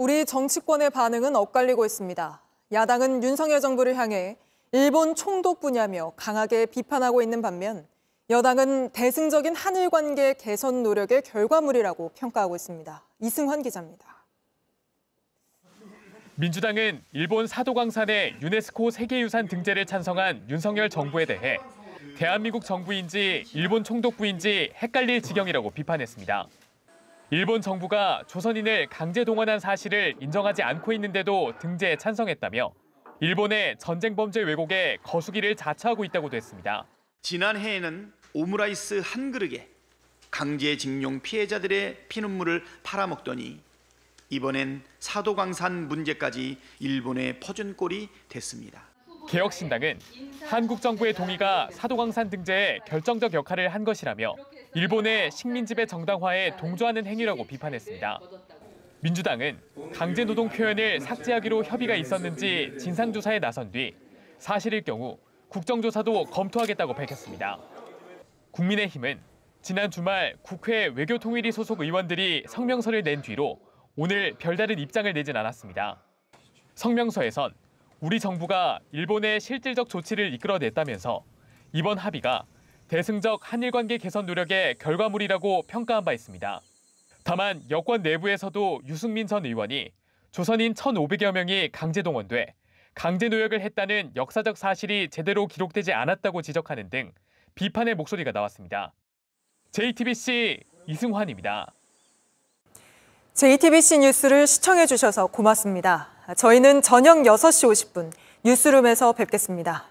우리 정치권의 반응은 엇갈리고 있습니다. 야당은 윤석열 정부를 향해 일본 총독부냐며 강하게 비판하고 있는 반면 여당은 대승적인 한일 관계 개선 노력의 결과물이라고 평가하고 있습니다. 이승환 기자입니다. 민주당은 일본 사도광산의 유네스코 세계유산 등재를 찬성한 윤석열 정부에 대해 대한민국 정부인지 일본 총독부인지 헷갈릴 지경이라고 비판했습니다. 일본 정부가 조선인을 강제 동원한 사실을 인정하지 않고 있는데도 등재에 찬성했다며 일본의 전쟁 범죄 왜곡에 거수기를 자처하고 있다고도 했습니다. 지난해에는 오므라이스 한 그릇에 강제징용 피해자들의 피눈물을 팔아먹더니 이번엔 사도광산 문제까지 일본에 퍼준 꼴이 됐습니다. 개혁신당은 한국 정부의 동의가 사도광산 등재에 결정적 역할을 한 것이라며 일본의 식민지배 정당화에 동조하는 행위라고 비판했습니다. 민주당은 강제노동 표현을 삭제하기로 협의가 있었는지 진상조사에 나선 뒤 사실일 경우 국정조사도 검토하겠다고 밝혔습니다. 국민의힘은 지난 주말 국회 외교통일위 소속 의원들이 성명서를 낸 뒤로 오늘 별다른 입장을 내진 않았습니다. 성명서에선 우리 정부가 일본의 실질적 조치를 이끌어냈다면서 이번 합의가 대승적 한일 관계 개선 노력의 결과물이라고 평가한 바 있습니다. 다만 여권 내부에서도 유승민 전 의원이 조선인 1,500여 명이 강제 동원돼 강제 노역을 했다는 역사적 사실이 제대로 기록되지 않았다고 지적하는 등 비판의 목소리가 나왔습니다. JTBC 이승환입니다. JTBC 뉴스를 시청해 주셔서 고맙습니다. 아, 저희는 저녁 6시 50분 뉴스룸에서 뵙겠습니다.